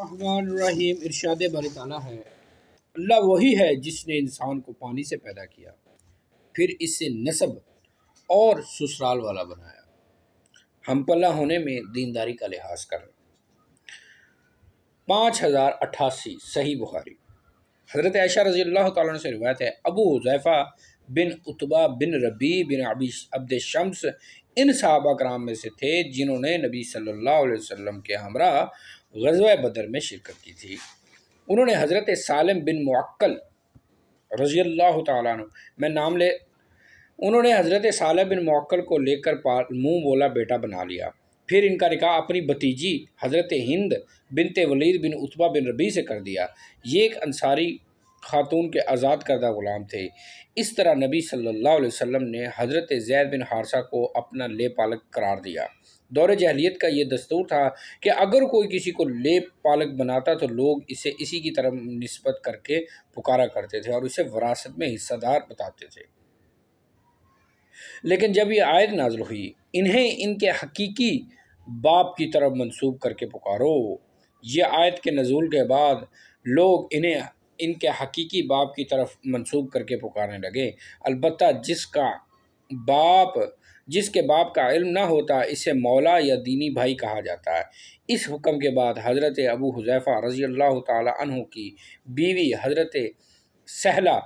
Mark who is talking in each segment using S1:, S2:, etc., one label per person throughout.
S1: रहीम इरशाद बरताना है अल्लाह वही है जिसने इंसान को पानी से पैदा किया फिर इससे नसब और ससुराल वाला बनाया हम पल्ला होने में दीनदारी का लिहाज करना पाँच हज़ार अट्ठासी सही बुखारी हज़रत ऐशा रज़ी अल्लाह तन से रिवायत है अबू जैफ़ा बिन उतबा बिन रबी बिन अबी अब्द शम्स इन सहाबा कराम में से थे जिन्होंने नबी सल्लल्लाहु अलैहि वसल्लम के हमरा गजवा बदर में शिरकत की थी उन्होंने हज़रत सालम बिन मक्ल रज़ी अल्लाह तु मैं नाम ले उन्होंने हज़रत सालम बिन मक्ल को लेकर मुँह बोला बेटा बना लिया फिर इनका निकाह अपनी भतीजी हज़रत हिंद बिन वलीद बिन उतबा बिन रबी से कर दिया ये एक अंसारी खातून के आज़ाद करदा ग़ुलाम थे इस तरह नबी सल्लल्लाहु अलैहि वसल्लम ने हज़रत जैद बिन हारसा को अपना ले पालक करार दिया दौर जहलीत का ये दस्तूर था कि अगर कोई किसी को ले पालक बनाता तो लोग इसे इसी की तरह नस्बत करके पुकारा करते थे और इसे वरासत में हिस्सादार बताते थे लेकिन जब ये आयत नाजुल हुई इन्हें इनके हकीकी बाप की तरफ मंसूब करके पुकारो ये आयत के नजूल के बाद लोग इन्हें इनके हकीकी बाप की तरफ मंसूब करके पुकारने लगे अलबत् जिसका बाप जिसके बाप का इल्म ना होता इसे मौला या दीनी भाई कहा जाता है इस हुक्म के बाद हज़रत अबू हुज़ैफ़ा रज़ी अल्लाह तहों की बीवी हज़रत सहला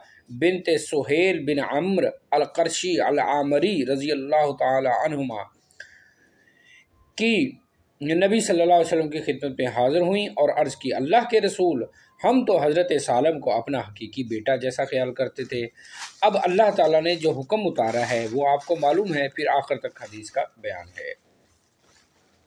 S1: ते सुहेल बिन अम्र अलकरशी अलआमरी रज़ी अल्लाह तुम की नबी सल्लल्लाहु अलैहि वसल्लम की खिदमत में हाज़िर हुई और अर्ज़ की अल्लाह के रसूल हम तो हज़रत सालम को अपना हकीकी बेटा जैसा ख्याल करते थे अब अल्लाह ताला ने जो हुक्म उतारा है वो आपको मालूम है फिर आखिर तक हदीस का बयान है